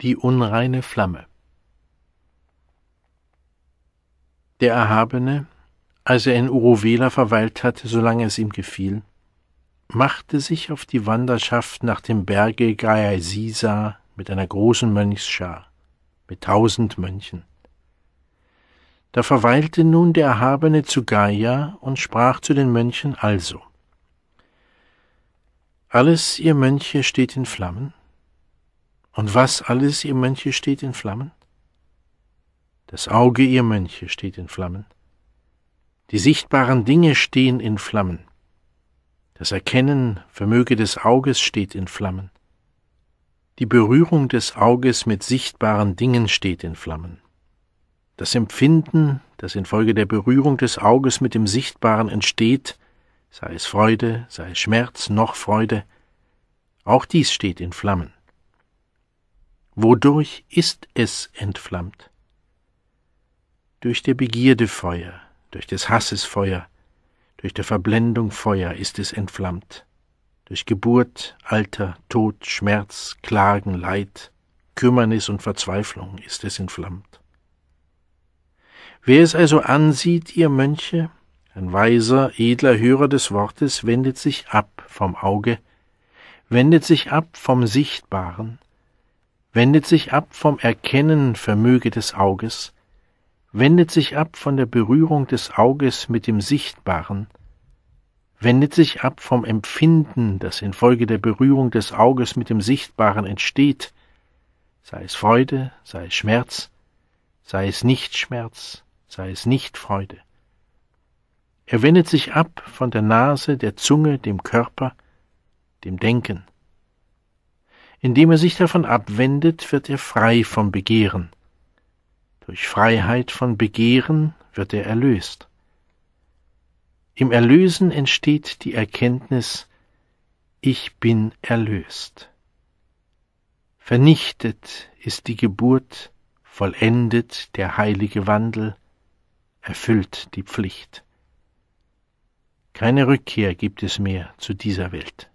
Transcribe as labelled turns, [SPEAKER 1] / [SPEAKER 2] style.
[SPEAKER 1] Die unreine Flamme. Der Erhabene, als er in Uruvela verweilt hatte, solange es ihm gefiel, machte sich auf die Wanderschaft nach dem Berge Gayasisa mit einer großen Mönchsschar, mit tausend Mönchen. Da verweilte nun der Erhabene zu Gaia und sprach zu den Mönchen also. Alles, ihr Mönche, steht in Flammen, und was alles, ihr Mönche, steht in Flammen? Das Auge, ihr Mönche, steht in Flammen. Die sichtbaren Dinge stehen in Flammen. Das Erkennen, Vermöge des Auges steht in Flammen. Die Berührung des Auges mit sichtbaren Dingen steht in Flammen. Das Empfinden, das infolge der Berührung des Auges mit dem Sichtbaren entsteht, sei es Freude, sei es Schmerz noch Freude, auch dies steht in Flammen. Wodurch ist es entflammt? Durch der Begierde Feuer, durch des Hasses Feuer, durch der Verblendung Feuer ist es entflammt, durch Geburt, Alter, Tod, Schmerz, Klagen, Leid, Kümmernis und Verzweiflung ist es entflammt. Wer es also ansieht, ihr Mönche, ein weiser, edler Hörer des Wortes wendet sich ab vom Auge, wendet sich ab vom Sichtbaren, wendet sich ab vom Erkennen Vermöge des Auges, wendet sich ab von der Berührung des Auges mit dem Sichtbaren, wendet sich ab vom Empfinden, das infolge der Berührung des Auges mit dem Sichtbaren entsteht, sei es Freude, sei es Schmerz, sei es nicht Schmerz, sei es nicht Freude. Er wendet sich ab von der Nase, der Zunge, dem Körper, dem Denken. Indem er sich davon abwendet, wird er frei vom Begehren. Durch Freiheit von Begehren wird er erlöst. Im Erlösen entsteht die Erkenntnis, ich bin erlöst. Vernichtet ist die Geburt, vollendet der heilige Wandel, erfüllt die Pflicht. Keine Rückkehr gibt es mehr zu dieser Welt.